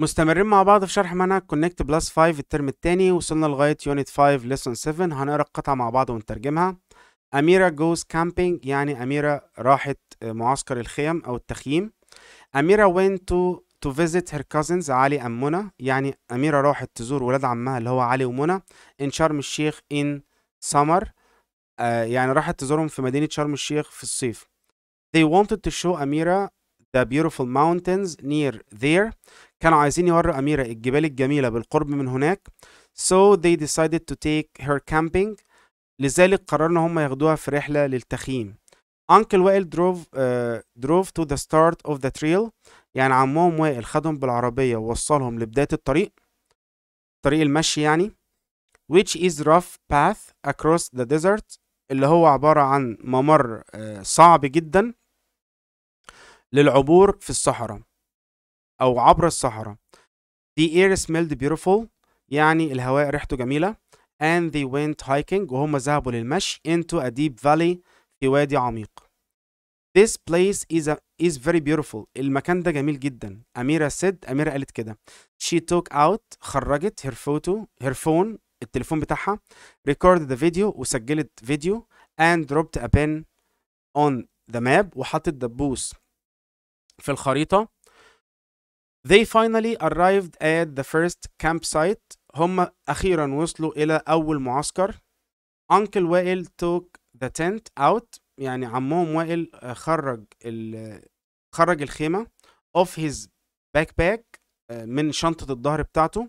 مستمرين مع بعض في شرح منهج كونكت بلس 5 الترم الثاني وصلنا لغاية يونت 5 ليسون 7 هنقرا القطعة مع بعض ونترجمها أميرة جوز كامبينج يعني أميرة راحت معسكر الخيم أو التخييم أميرة went to to visit her cousins علي أم منى يعني أميرة راحت تزور ولاد عمها اللي هو علي ومنى in شرم الشيخ in summer آه، يعني راحت تزورهم في مدينة شرم الشيخ في الصيف They wanted to show أميرة the beautiful mountains near there كانوا عايزين يوروا أميرة الجبال الجميلة بالقرب من هناك so they decided to take her camping لذلك قرروا ان هم ياخدوها في رحلة للتخييم Uncle Wael drove, uh, drove to the start of the trail يعني عمهم وائل خدهم بالعربية ووصلهم لبداية الطريق طريق المشي يعني which is rough path across the desert اللي هو عبارة عن ممر uh, صعب جدا للعبور في الصحراء او عبر الصحراء The air smelled beautiful يعني الهواء ريحته جميلة and they went hiking وهم ذهبوا للمشي into a deep valley في وادي عميق This place is, a, is very beautiful المكان ده جميل جدا أميرة said أميرة قالت كده She took out خرجت her photo her phone التليفون بتاعها recorded the video وسجلت فيديو and dropped a pen on the map وحطت دبوس في الخريطة They finally arrived at the first campsite هم أخيرا وصلوا إلى أول معسكر Uncle وائل took the tent out يعني عمهم وائل خرج خرج الخيمة of his backpack من شنطة الظهر بتاعته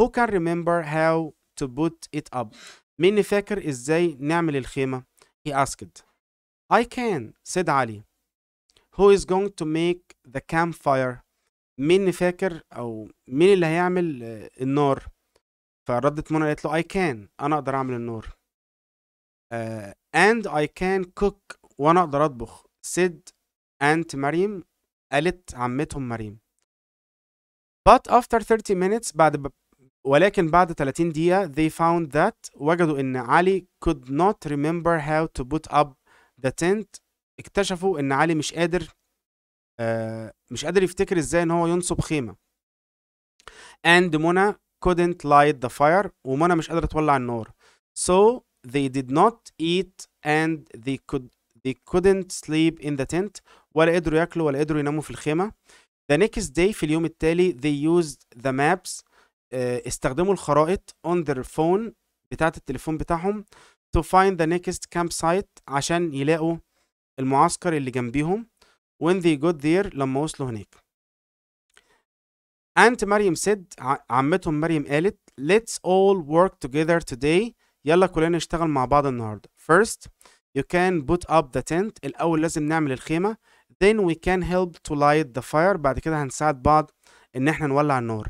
Who can remember how to put it up مين فاكر ازاي نعمل الخيمة He asked I can said علي who is going to make the campfire مين فاكر او مين اللي هيعمل النار فردت منى قالت له I can انا اقدر اعمل النار uh, and I can cook وانا اقدر اطبخ said aunt مريم قالت عمتهم مريم but after 30 minutes بعد ب... ولكن بعد 30 دقيقة they found that وجدوا إن علي could not remember how to put up the tent اكتشفوا ان علي مش قادر آه مش قادر يفتكر ازاي ان هو ينصب خيمه and منى couldn't light the fire ومنى مش قادره تولع النار so they did not eat and they could they couldn't sleep in the tent ولا قدروا ياكلوا ولا قدروا يناموا في الخيمه the next day في اليوم التالي they used the maps uh, استخدموا الخرائط on their phone بتاعه التليفون بتاعهم to find the next campsite عشان يلاقوا المعسكر اللي جنبيهم when they got there لما وصلوا هناك أنت مريم said عمتهم مريم قالت let's all work together today يلا كلنا نشتغل مع بعض النهارده first you can put up the tent الأول لازم نعمل الخيمة then we can help to light the fire بعد كده هنساعد بعض إن إحنا نولع النار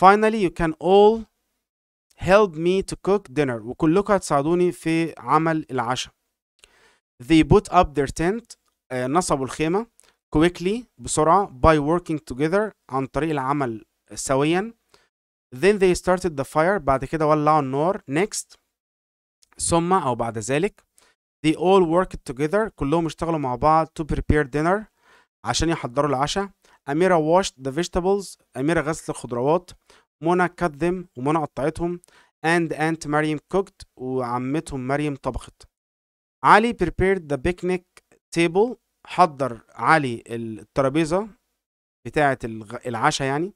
finally you can all help me to cook dinner وكلكم هتساعدوني في عمل العشاء they put up their tent نصبوا الخيمة quickly بسرعة by working together عن طريق العمل سويا then they started the fire بعد كده ولعوا النار next ثم أو بعد ذلك they all worked together كلهم اشتغلوا مع بعض to prepare dinner عشان يحضروا العشاء أميرة washed the vegetables أميرة غسلت الخضروات منى cut them ومنى قطعتهم and aunt مريم cooked وعمتهم مريم طبخت علي prepared the picnic table حضر علي الترابيزة بتاعة العشاء يعني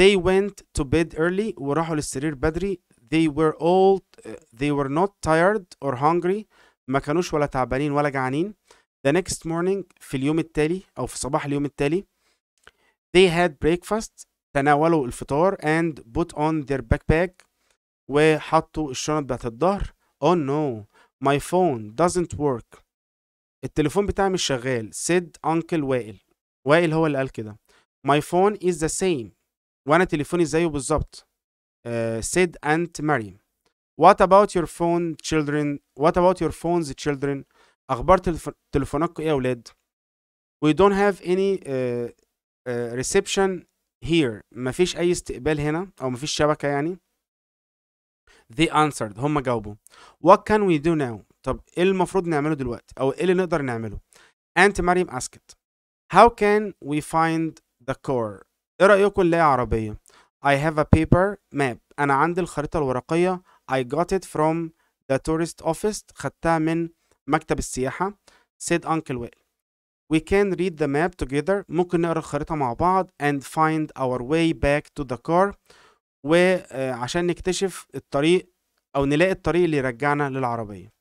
they went to bed early وراحوا للسرير بدري they were all they were not tired or hungry ما كانوش ولا تعبانين ولا جعانين the next morning في اليوم التالي أو في صباح اليوم التالي they had breakfast تناولوا الفطار and put on their backpack وحطوا الشنط بتاعت الظهر oh no My phone doesn't work التليفون بتاعي مش شغال said uncle وائل وائل هو اللي قال كده My phone is the same وأنا تليفوني زيه بالظبط uh, said Aunt Mary What about your phone children What about your phones children أخبار تلف... تليفوناتكم إيه يا أولاد We don't have any uh, uh, reception here مفيش أي استقبال هنا أو مفيش شبكة يعني they answered هم جاوبوا what can we do now طب ايه المفروض نعمله دلوقتي او ايه اللي نقدر نعمله aunt مريم asked how can we find the core ايه رأيكم نلاقي عربية I have a paper map انا عندي الخريطة الورقية I got it from the tourist office خدتها من مكتب السياحة said uncle Will We can read the map together ممكن نقرا الخريطة مع بعض and find our way back to the car وعشان نكتشف الطريق او نلاقي الطريق اللي يرجعنا للعربيه